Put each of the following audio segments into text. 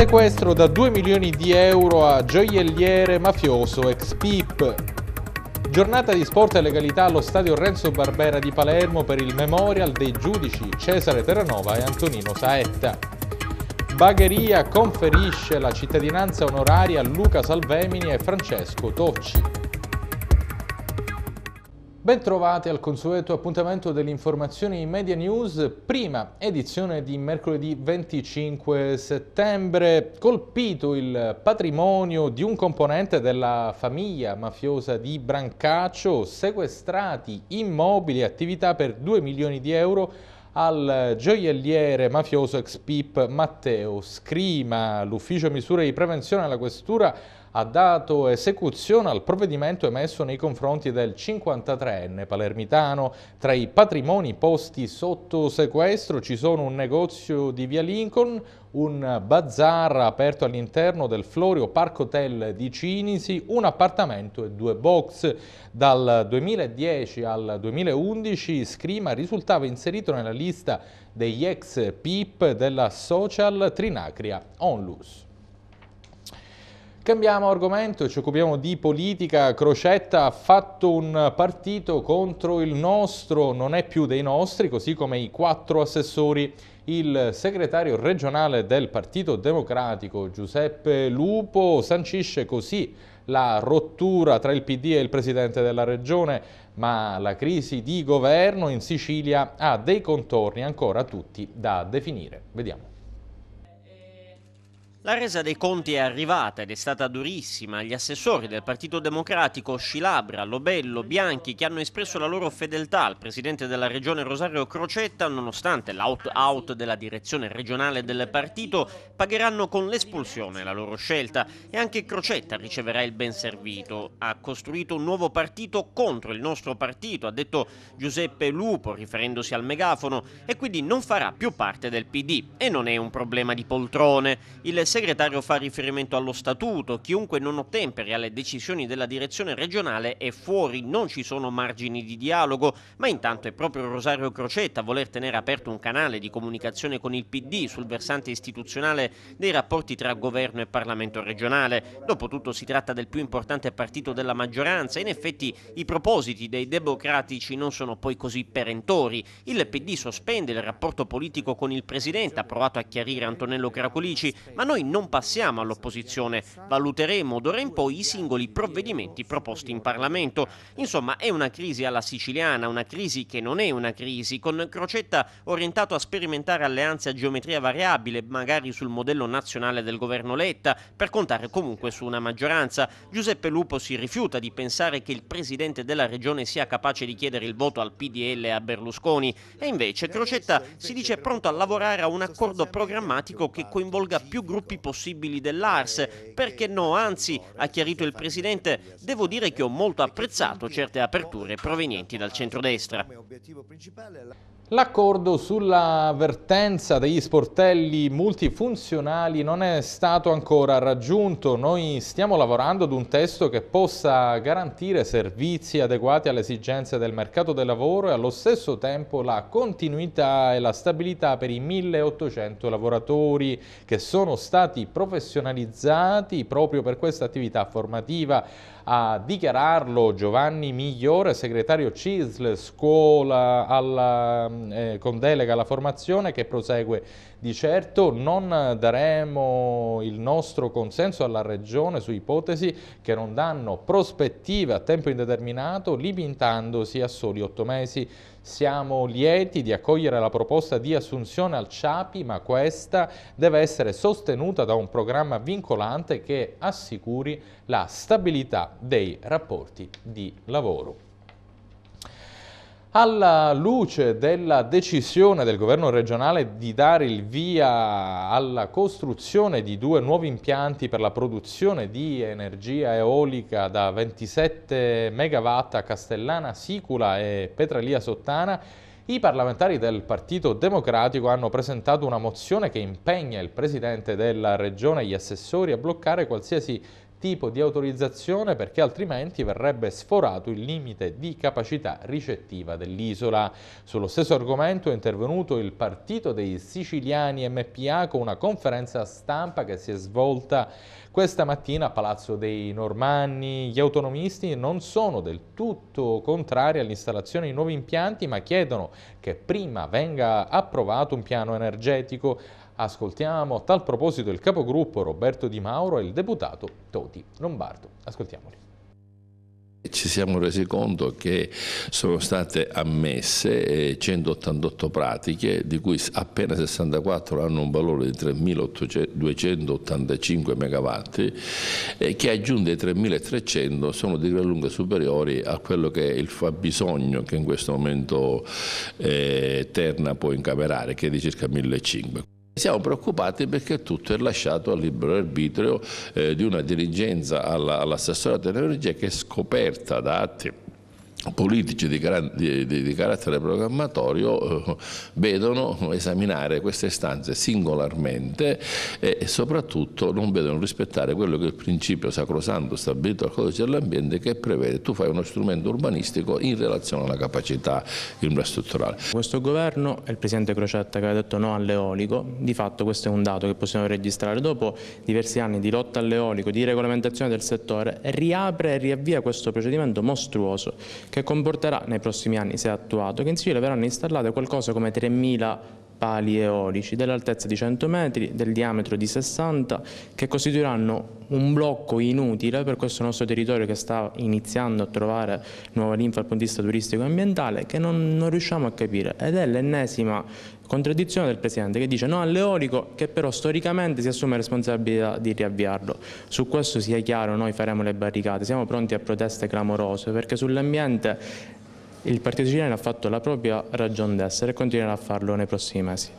Sequestro da 2 milioni di euro a gioielliere mafioso ex PIP. Giornata di sport e legalità allo stadio Renzo Barbera di Palermo per il memorial dei giudici Cesare Terranova e Antonino Saetta. Bagheria conferisce la cittadinanza onoraria a Luca Salvemini e Francesco Tocci. Bentrovati al consueto appuntamento dell'informazione in Media News, prima edizione di mercoledì 25 settembre. Colpito il patrimonio di un componente della famiglia mafiosa di Brancaccio, sequestrati immobili e attività per 2 milioni di euro al gioielliere mafioso ex PIP Matteo Scrima. L'ufficio misure di prevenzione alla questura ha dato esecuzione al provvedimento emesso nei confronti del 53enne palermitano. Tra i patrimoni posti sotto sequestro ci sono un negozio di via Lincoln, un bazar aperto all'interno del Florio Park Hotel di Cinisi, un appartamento e due box. Dal 2010 al 2011 Scrima risultava inserito nella lista degli ex PIP della social Trinacria Onlus. Cambiamo argomento, ci occupiamo di politica. Crocetta ha fatto un partito contro il nostro, non è più dei nostri, così come i quattro assessori. Il segretario regionale del Partito Democratico, Giuseppe Lupo, sancisce così la rottura tra il PD e il presidente della regione, ma la crisi di governo in Sicilia ha dei contorni ancora tutti da definire. Vediamo. La resa dei conti è arrivata ed è stata durissima. Gli assessori del Partito Democratico, Scilabra, Lobello, Bianchi, che hanno espresso la loro fedeltà al presidente della regione Rosario Crocetta, nonostante l'out-out della direzione regionale del partito, pagheranno con l'espulsione la loro scelta e anche Crocetta riceverà il ben servito. Ha costruito un nuovo partito contro il nostro partito, ha detto Giuseppe Lupo, riferendosi al megafono, e quindi non farà più parte del PD. E non è un problema di poltrone. Il segretario fa riferimento allo statuto, chiunque non ottemperi alle decisioni della direzione regionale è fuori, non ci sono margini di dialogo, ma intanto è proprio Rosario Crocetta a voler tenere aperto un canale di comunicazione con il PD sul versante istituzionale dei rapporti tra governo e Parlamento regionale. Dopotutto si tratta del più importante partito della maggioranza e in effetti i propositi dei democratici non sono poi così perentori. Il PD sospende il rapporto politico con il Presidente, ha provato a chiarire Antonello Cracolici, ma noi noi non passiamo all'opposizione, valuteremo d'ora in poi i singoli provvedimenti proposti in Parlamento. Insomma, è una crisi alla siciliana, una crisi che non è una crisi, con Crocetta orientato a sperimentare alleanze a geometria variabile, magari sul modello nazionale del governo Letta, per contare comunque su una maggioranza. Giuseppe Lupo si rifiuta di pensare che il presidente della regione sia capace di chiedere il voto al PDL e a Berlusconi e invece Crocetta si dice pronto a lavorare a un accordo programmatico che coinvolga più gruppi sviluppi possibili dell'ARS. Perché no, anzi, ha chiarito il Presidente, devo dire che ho molto apprezzato certe aperture provenienti dal centrodestra. L'accordo sulla vertenza degli sportelli multifunzionali non è stato ancora raggiunto. Noi stiamo lavorando ad un testo che possa garantire servizi adeguati alle esigenze del mercato del lavoro e allo stesso tempo la continuità e la stabilità per i 1800 lavoratori che sono stati professionalizzati proprio per questa attività formativa. A dichiararlo Giovanni Migliore, segretario CISL, scuola alla, eh, con delega alla formazione che prosegue di certo non daremo il nostro consenso alla Regione su ipotesi che non danno prospettive a tempo indeterminato limitandosi a soli otto mesi. Siamo lieti di accogliere la proposta di assunzione al CIAPI, ma questa deve essere sostenuta da un programma vincolante che assicuri la stabilità dei rapporti di lavoro. Alla luce della decisione del governo regionale di dare il via alla costruzione di due nuovi impianti per la produzione di energia eolica da 27 MW a Castellana Sicula e Petralia Sottana, i parlamentari del Partito Democratico hanno presentato una mozione che impegna il presidente della regione e gli assessori a bloccare qualsiasi tipo di autorizzazione perché altrimenti verrebbe sforato il limite di capacità ricettiva dell'isola. Sullo stesso argomento è intervenuto il partito dei siciliani MPA con una conferenza stampa che si è svolta questa mattina a Palazzo dei Normanni. Gli autonomisti non sono del tutto contrari all'installazione di nuovi impianti ma chiedono che prima venga approvato un piano energetico Ascoltiamo a tal proposito il capogruppo Roberto Di Mauro e il deputato Toti Lombardo. Ascoltiamoli. Ci siamo resi conto che sono state ammesse 188 eh, pratiche, di cui appena 64 hanno un valore di 3.285 MW e che aggiunte ai 3.300 sono di gran lunga superiori a quello che è il fabbisogno che in questo momento eh, Terna può incamerare, che è di circa 1.500. Siamo preoccupati perché tutto è lasciato al libero arbitrio eh, di una dirigenza all'assessorato all dell'energia che è scoperta da atti politici di, di, di, di, carattere programmatorio eh, vedono esaminare queste stanze singolarmente e, e, soprattutto non vedono rispettare quello che è il principio sacrosanto stabilito dal codice dell'ambiente che prevede tu fai uno strumento urbanistico in relazione alla capacità infrastrutturale. Questo governo e il presidente Crocetta che ha detto no all'eolico, di fatto questo è un dato che possiamo registrare, dopo diversi anni di lotta all'eolico, di regolamentazione del settore, riapre e riavvia questo procedimento mostruoso che comporterà nei prossimi anni, se attuato, che in Sicilia verranno installate qualcosa come 3.000 pali eolici dell'altezza di 100 metri, del diametro di 60, che costituiranno un blocco inutile per questo nostro territorio che sta iniziando a trovare nuova linfa dal punto di vista turistico e ambientale che non, non riusciamo a capire ed è l'ennesima contraddizione del Presidente che dice no all'eolico che però storicamente si assume responsabilità di riavviarlo. Su questo sia chiaro noi faremo le barricate, siamo pronti a proteste clamorose perché sull'ambiente il Partito Cileno ha fatto la propria ragion d'essere e continuerà a farlo nei prossimi mesi.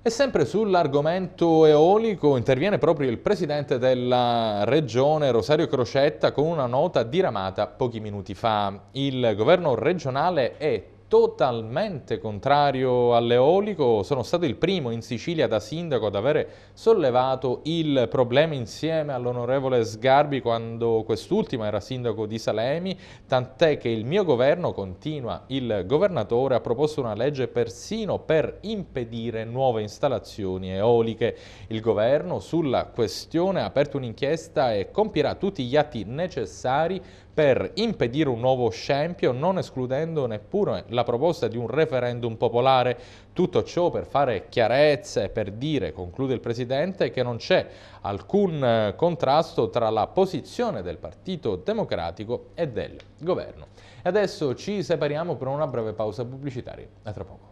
E sempre sull'argomento eolico interviene proprio il presidente della regione Rosario Crocetta con una nota diramata pochi minuti fa. Il governo regionale è totalmente contrario all'eolico, sono stato il primo in Sicilia da sindaco ad avere sollevato il problema insieme all'onorevole Sgarbi quando quest'ultimo era sindaco di Salemi, tant'è che il mio governo, continua il governatore, ha proposto una legge persino per impedire nuove installazioni eoliche. Il governo sulla questione ha aperto un'inchiesta e compirà tutti gli atti necessari per impedire un nuovo scempio, non escludendo neppure la la proposta di un referendum popolare. Tutto ciò per fare chiarezza e per dire, conclude il Presidente, che non c'è alcun eh, contrasto tra la posizione del Partito Democratico e del Governo. E adesso ci separiamo per una breve pausa pubblicitaria. A tra poco.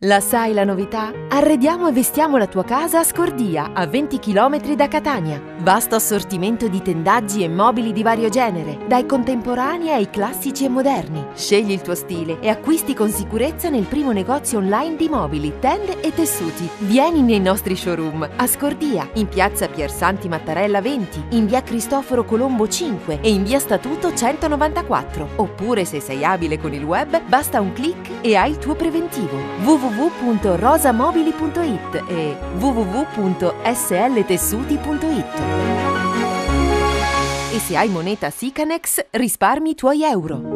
La sai la novità? Arrediamo e vestiamo la tua casa a Scordia, a 20 km da Catania. Vasto assortimento di tendaggi e mobili di vario genere, dai contemporanei ai classici e moderni. Scegli il tuo stile e acquisti con sicurezza nel primo negozio online di mobili, tende e tessuti. Vieni nei nostri showroom a Scordia, in piazza Piersanti Mattarella 20, in via Cristoforo Colombo 5 e in via Statuto 194. Oppure se sei abile con il web, basta un clic e hai il tuo preventivo. www www.rosamobili.it e www.sltessuti.it. E se hai moneta Sicanex, risparmi i tuoi euro.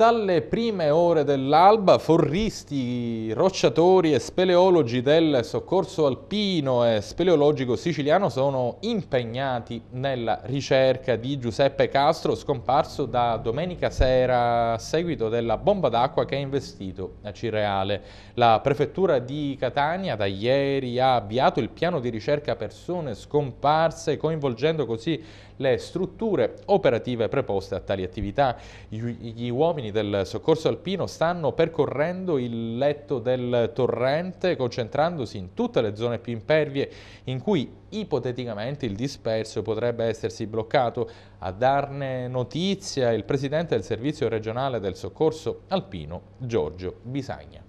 Dalle prime ore dell'alba, forristi, rocciatori e speleologi del soccorso alpino e speleologico siciliano sono impegnati nella ricerca di Giuseppe Castro, scomparso da domenica sera a seguito della bomba d'acqua che ha investito a Cireale. La prefettura di Catania da ieri ha avviato il piano di ricerca persone scomparse, coinvolgendo così le strutture operative preposte a tali attività. Gli uomini del soccorso alpino stanno percorrendo il letto del torrente, concentrandosi in tutte le zone più impervie in cui ipoteticamente il disperso potrebbe essersi bloccato. A darne notizia il presidente del servizio regionale del soccorso alpino Giorgio Bisagna.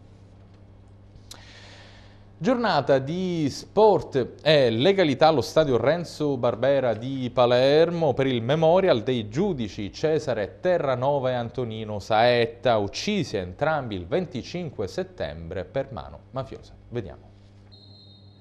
Giornata di sport e legalità allo stadio Renzo Barbera di Palermo per il memorial dei giudici Cesare Terranova e Antonino Saetta, uccisi entrambi il 25 settembre per mano mafiosa. Vediamo.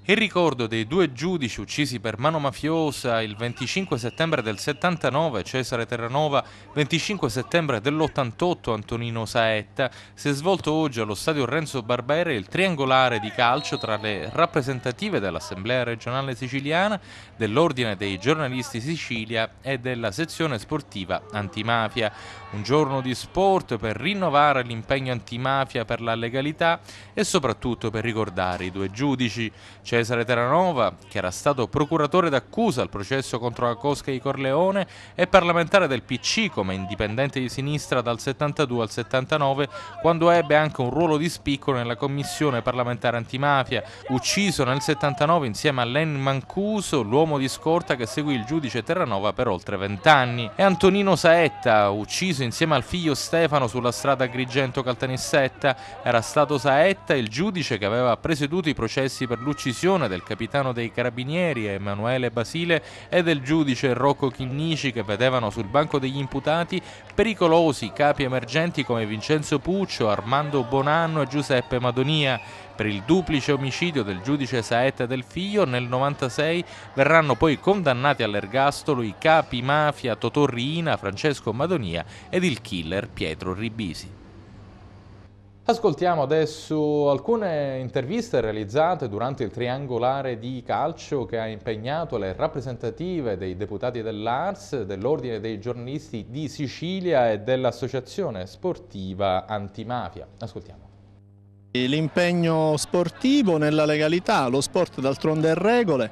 Il ricordo dei due giudici uccisi per mano mafiosa il 25 settembre del 79, Cesare Terranova, 25 settembre dell'88, Antonino Saetta, si è svolto oggi allo stadio Renzo Barbera il triangolare di calcio tra le rappresentative dell'Assemblea regionale siciliana, dell'Ordine dei giornalisti Sicilia e della sezione sportiva antimafia. Un giorno di sport per rinnovare l'impegno antimafia per la legalità e soprattutto per ricordare i due giudici. Cesare Terranova, che era stato procuratore d'accusa al processo contro la Cosca di Corleone e parlamentare del PC come indipendente di sinistra dal 72 al 79, quando ebbe anche un ruolo di spicco nella commissione parlamentare antimafia, ucciso nel 79 insieme a Len Mancuso, l'uomo di scorta che seguì il giudice Terranova per oltre vent'anni, e Antonino Saetta, ucciso insieme al figlio Stefano sulla strada Agrigento-Caltanissetta, era stato Saetta il giudice che aveva presieduto i processi per l'uccisione reclusione del capitano dei carabinieri Emanuele Basile e del giudice Rocco Chinnici che vedevano sul banco degli imputati pericolosi capi emergenti come Vincenzo Puccio, Armando Bonanno e Giuseppe Madonia. Per il duplice omicidio del giudice Saetta del Figlio nel 96 verranno poi condannati all'ergastolo i capi mafia Totò Riina, Francesco Madonia ed il killer Pietro Ribisi. Ascoltiamo adesso alcune interviste realizzate durante il triangolare di calcio che ha impegnato le rappresentative dei deputati dell'ARS, dell'Ordine dei giornalisti di Sicilia e dell'Associazione Sportiva Antimafia. Ascoltiamo. L'impegno sportivo nella legalità, lo sport d'altronde è regole,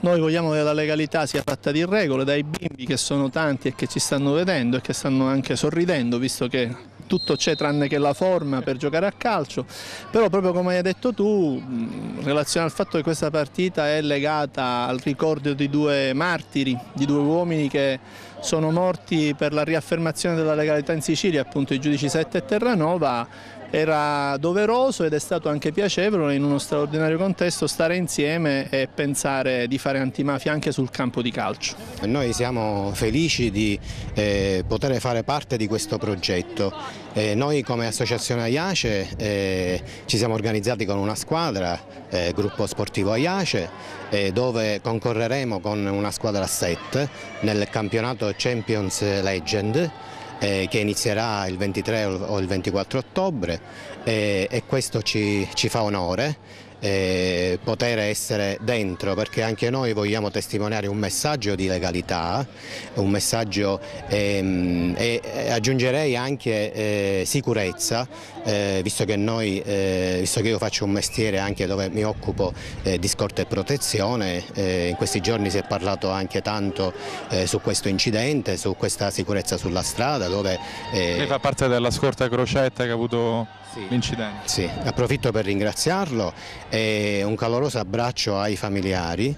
noi vogliamo che la legalità sia fatta di regole dai bimbi che sono tanti e che ci stanno vedendo e che stanno anche sorridendo visto che tutto c'è tranne che la forma per giocare a calcio, però proprio come hai detto tu, in relazione al fatto che questa partita è legata al ricordo di due martiri, di due uomini che sono morti per la riaffermazione della legalità in Sicilia, appunto i giudici 7 e Terranova, era doveroso ed è stato anche piacevole in uno straordinario contesto stare insieme e pensare di fare antimafia anche sul campo di calcio. Noi siamo felici di eh, poter fare parte di questo progetto. Eh, noi come associazione Aiace eh, ci siamo organizzati con una squadra, eh, gruppo sportivo Aiace, eh, dove concorreremo con una squadra a set nel campionato Champions Legend eh, che inizierà il 23 o il 24 ottobre eh, e questo ci, ci fa onore eh, poter essere dentro perché anche noi vogliamo testimoniare un messaggio di legalità, un messaggio ehm, e aggiungerei anche eh, sicurezza eh, visto, che noi, eh, visto, che io faccio un mestiere anche dove mi occupo eh, di scorta e protezione, eh, in questi giorni si è parlato anche tanto eh, su questo incidente, su questa sicurezza sulla strada. Dove, eh, Lei fa parte della scorta crocetta che ha avuto sì. l'incidente. Sì, approfitto per ringraziarlo e un caloroso abbraccio ai familiari.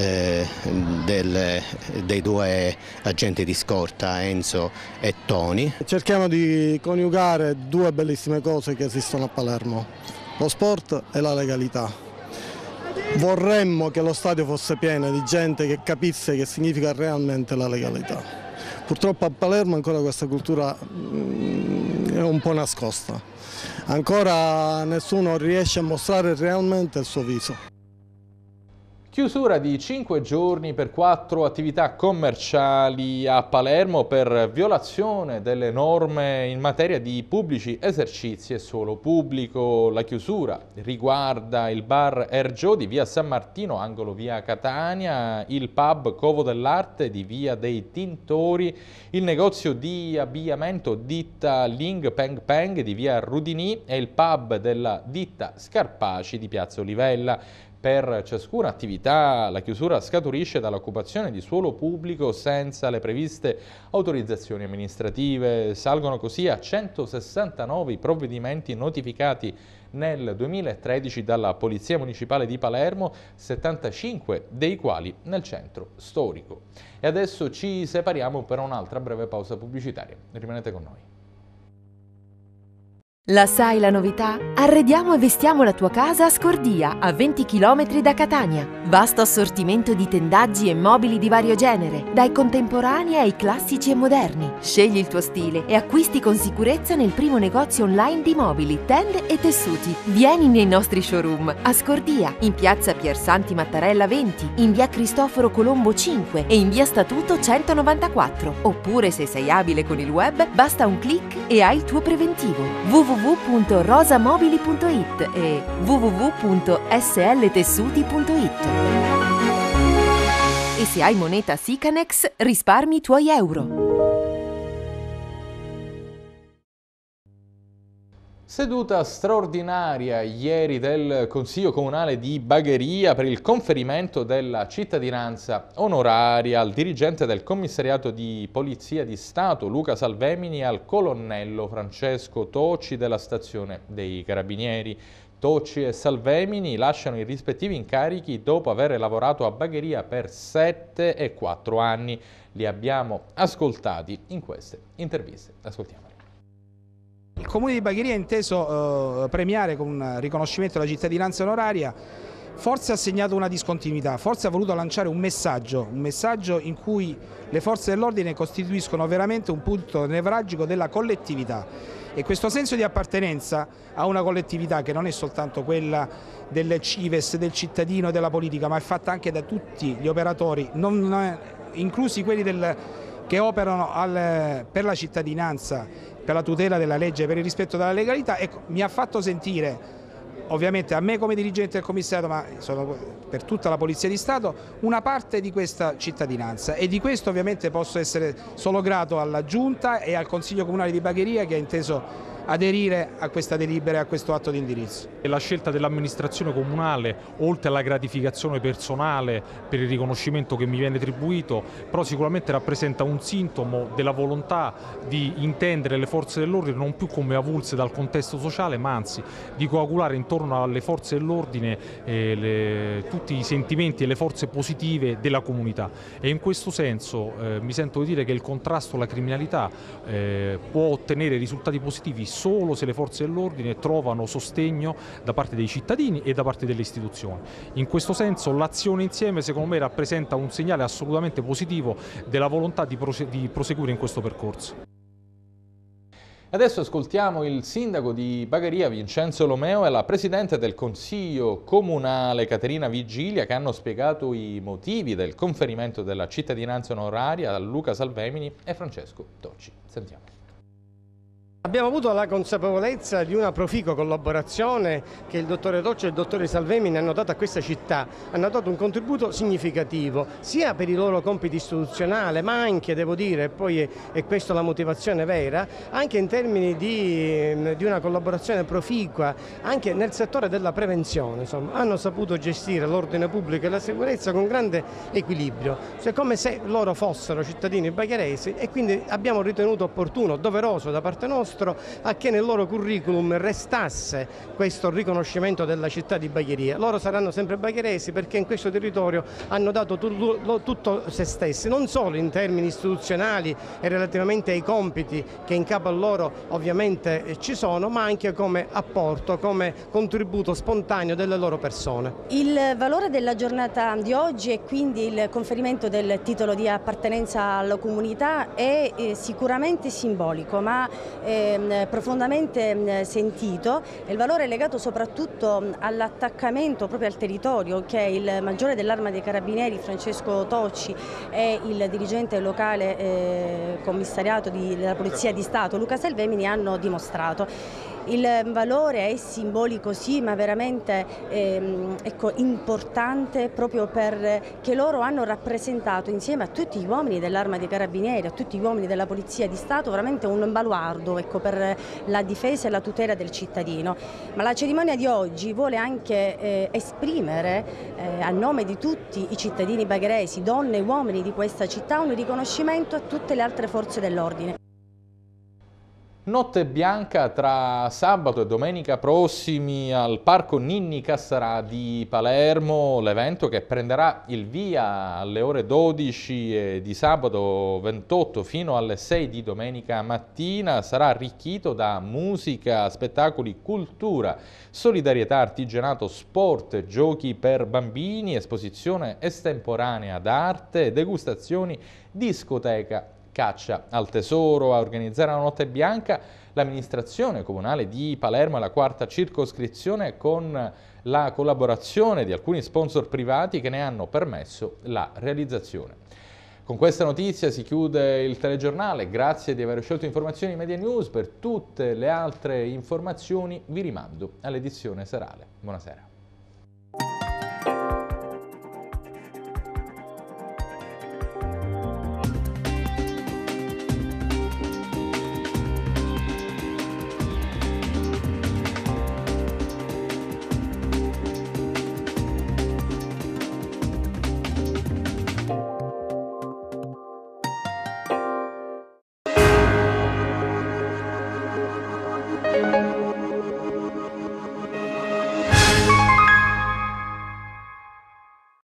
Eh, del, dei due agenti di scorta Enzo e Toni. Cerchiamo di coniugare due bellissime cose che esistono a Palermo, lo sport e la legalità. Vorremmo che lo stadio fosse pieno di gente che capisse che significa realmente la legalità. Purtroppo a Palermo ancora questa cultura mm, è un po' nascosta. Ancora nessuno riesce a mostrare realmente il suo viso. Chiusura di 5 giorni per 4 attività commerciali a Palermo per violazione delle norme in materia di pubblici esercizi e suolo pubblico. La chiusura riguarda il bar Ergio di via San Martino, angolo via Catania, il pub Covo dell'Arte di via dei Tintori, il negozio di abbigliamento ditta Ling Peng Peng di via Rudini e il pub della ditta Scarpaci di piazza Olivella. Per ciascuna attività la chiusura scaturisce dall'occupazione di suolo pubblico senza le previste autorizzazioni amministrative. Salgono così a 169 i provvedimenti notificati nel 2013 dalla Polizia Municipale di Palermo, 75 dei quali nel centro storico. E adesso ci separiamo per un'altra breve pausa pubblicitaria. Rimanete con noi. La sai la novità? Arrediamo e vestiamo la tua casa a Scordia, a 20 km da Catania. Vasto assortimento di tendaggi e mobili di vario genere, dai contemporanei ai classici e moderni. Scegli il tuo stile e acquisti con sicurezza nel primo negozio online di mobili, tende e tessuti. Vieni nei nostri showroom a Scordia, in piazza Piersanti Mattarella 20, in via Cristoforo Colombo 5 e in via Statuto 194. Oppure se sei abile con il web, basta un clic e hai il tuo preventivo. www www.rosamobili.it e www.sltessuti.it. E se hai moneta Sicanex, risparmi i tuoi euro. Seduta straordinaria ieri del Consiglio Comunale di Bagheria per il conferimento della cittadinanza onoraria al dirigente del Commissariato di Polizia di Stato Luca Salvemini e al colonnello Francesco Tocci della stazione dei Carabinieri. Tocci e Salvemini lasciano i rispettivi incarichi dopo aver lavorato a Bagheria per 7 e 4 anni. Li abbiamo ascoltati in queste interviste. Ascoltiamo. Il Comune di Bagheria ha inteso eh, premiare con un riconoscimento della cittadinanza onoraria forse ha segnato una discontinuità, forse ha voluto lanciare un messaggio, un messaggio in cui le forze dell'ordine costituiscono veramente un punto nevralgico della collettività e questo senso di appartenenza a una collettività che non è soltanto quella del CIVES, del cittadino e della politica, ma è fatta anche da tutti gli operatori, non, inclusi quelli del, che operano al, per la cittadinanza per la tutela della legge, per il rispetto della legalità, ecco, mi ha fatto sentire ovviamente a me come dirigente del commissariato, ma per tutta la Polizia di Stato, una parte di questa cittadinanza e di questo ovviamente posso essere solo grato alla Giunta e al Consiglio Comunale di Bagheria che ha inteso aderire a questa delibera e a questo atto di indirizzo. La scelta dell'amministrazione comunale, oltre alla gratificazione personale per il riconoscimento che mi viene attribuito, però sicuramente rappresenta un sintomo della volontà di intendere le forze dell'ordine non più come avulse dal contesto sociale, ma anzi di coagulare intorno alle forze dell'ordine eh, tutti i sentimenti e le forze positive della comunità. E in questo senso eh, mi sento di dire che il contrasto alla criminalità eh, può ottenere risultati positivi solo se le forze dell'ordine trovano sostegno da parte dei cittadini e da parte delle istituzioni. In questo senso l'azione insieme secondo me rappresenta un segnale assolutamente positivo della volontà di, prose di proseguire in questo percorso. Adesso ascoltiamo il sindaco di Bagheria Vincenzo Lomeo e la presidente del consiglio comunale Caterina Vigilia che hanno spiegato i motivi del conferimento della cittadinanza onoraria a Luca Salvemini e Francesco Tocci. Sentiamo. Abbiamo avuto la consapevolezza di una proficua collaborazione che il dottore Doccio e il dottore Salvemini hanno dato a questa città, hanno dato un contributo significativo sia per i loro compiti istituzionali ma anche, devo dire, e poi è questa la motivazione vera, anche in termini di, ehm, di una collaborazione proficua anche nel settore della prevenzione, insomma. hanno saputo gestire l'ordine pubblico e la sicurezza con grande equilibrio, cioè come se loro fossero cittadini bagheresi e quindi abbiamo ritenuto opportuno, doveroso da parte nostra nostro a che nel loro curriculum restasse questo riconoscimento della città di Bagheria. Loro saranno sempre bagheresi perché in questo territorio hanno dato tutto se stessi, non solo in termini istituzionali e relativamente ai compiti che in capo a loro ovviamente eh, ci sono, ma anche come apporto, come contributo spontaneo delle loro persone. Il valore della giornata di oggi e quindi il conferimento del titolo di appartenenza alla comunità è eh, sicuramente simbolico, ma eh, Ehm, profondamente ehm, sentito e il valore legato soprattutto all'attaccamento proprio al territorio che il maggiore dell'arma dei carabinieri Francesco Tocci e il dirigente locale eh, commissariato della Polizia di Stato Luca Selvemini hanno dimostrato. Il ehm, valore è simbolico sì, ma veramente ehm, ecco, importante proprio perché eh, loro hanno rappresentato insieme a tutti gli uomini dell'arma dei carabinieri, a tutti gli uomini della Polizia di Stato, veramente un baluardo ecco, per la difesa e la tutela del cittadino. Ma la cerimonia di oggi vuole anche eh, esprimere eh, a nome di tutti i cittadini bagheresi, donne e uomini di questa città, un riconoscimento a tutte le altre forze dell'ordine. Notte bianca tra sabato e domenica prossimi al Parco Ninni Cassarà di Palermo, l'evento che prenderà il via alle ore 12 di sabato 28 fino alle 6 di domenica mattina, sarà arricchito da musica, spettacoli, cultura, solidarietà, artigianato, sport, giochi per bambini, esposizione estemporanea d'arte, degustazioni, discoteca caccia al tesoro, a organizzare la notte bianca, l'amministrazione comunale di Palermo e la quarta circoscrizione con la collaborazione di alcuni sponsor privati che ne hanno permesso la realizzazione. Con questa notizia si chiude il telegiornale, grazie di aver scelto informazioni Media News, per tutte le altre informazioni vi rimando all'edizione serale. Buonasera.